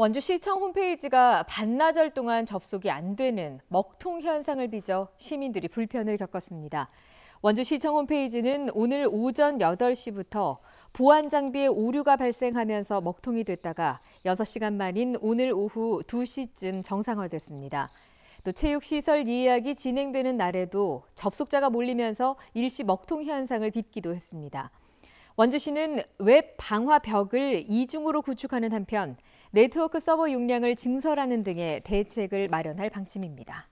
원주시청 홈페이지가 반나절 동안 접속이 안 되는 먹통 현상을 빚어 시민들이 불편을 겪었습니다. 원주시청 홈페이지는 오늘 오전 8시부터 보안 장비에 오류가 발생하면서 먹통이 됐다가 6시간 만인 오늘 오후 2시쯤 정상화됐습니다. 또 체육시설 예약이 진행되는 날에도 접속자가 몰리면서 일시 먹통 현상을 빚기도 했습니다. 원주시는 웹 방화벽을 이중으로 구축하는 한편 네트워크 서버 용량을 증설하는 등의 대책을 마련할 방침입니다.